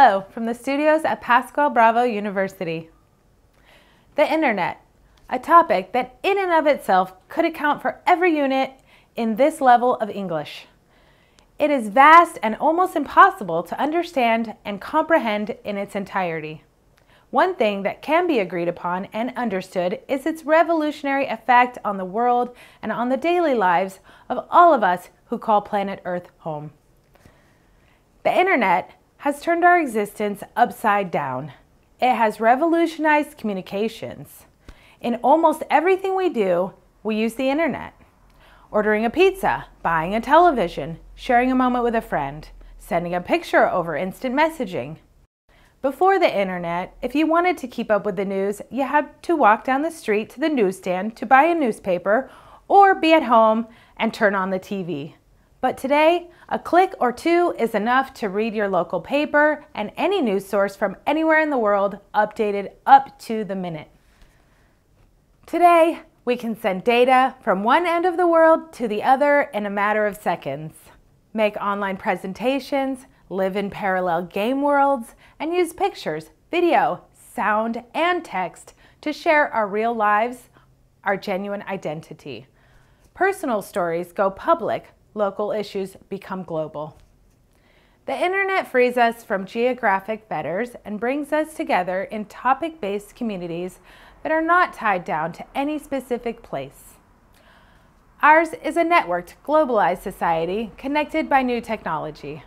Hello from the studios at Pascual Bravo University. The Internet, a topic that in and of itself could account for every unit in this level of English. It is vast and almost impossible to understand and comprehend in its entirety. One thing that can be agreed upon and understood is its revolutionary effect on the world and on the daily lives of all of us who call planet Earth home. The internet has turned our existence upside down. It has revolutionized communications. In almost everything we do, we use the internet. Ordering a pizza, buying a television, sharing a moment with a friend, sending a picture over instant messaging. Before the internet, if you wanted to keep up with the news, you had to walk down the street to the newsstand to buy a newspaper or be at home and turn on the TV. But today, a click or two is enough to read your local paper and any news source from anywhere in the world updated up to the minute. Today, we can send data from one end of the world to the other in a matter of seconds, make online presentations, live in parallel game worlds, and use pictures, video, sound, and text to share our real lives, our genuine identity. Personal stories go public local issues become global. The internet frees us from geographic fetters and brings us together in topic based communities that are not tied down to any specific place. Ours is a networked, globalized society connected by new technology.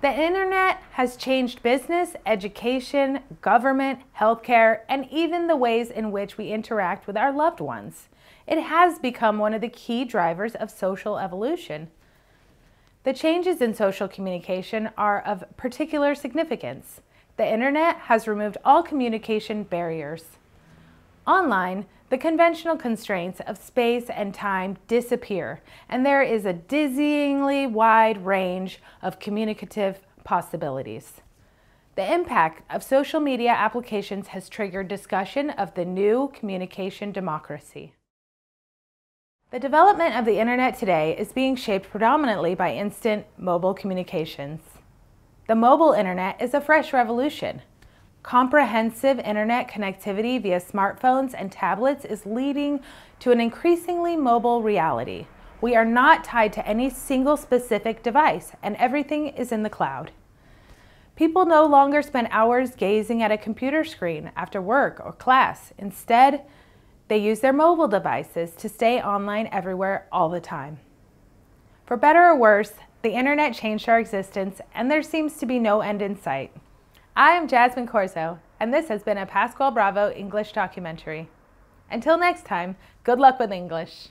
The internet has changed business, education, government, healthcare, and even the ways in which we interact with our loved ones it has become one of the key drivers of social evolution. The changes in social communication are of particular significance. The internet has removed all communication barriers. Online, the conventional constraints of space and time disappear, and there is a dizzyingly wide range of communicative possibilities. The impact of social media applications has triggered discussion of the new communication democracy. The development of the internet today is being shaped predominantly by instant mobile communications. The mobile internet is a fresh revolution. Comprehensive internet connectivity via smartphones and tablets is leading to an increasingly mobile reality. We are not tied to any single specific device, and everything is in the cloud. People no longer spend hours gazing at a computer screen after work or class. Instead, they use their mobile devices to stay online everywhere all the time. For better or worse, the internet changed our existence and there seems to be no end in sight. I am Jasmine Corzo, and this has been a Pascual Bravo English documentary. Until next time, good luck with English.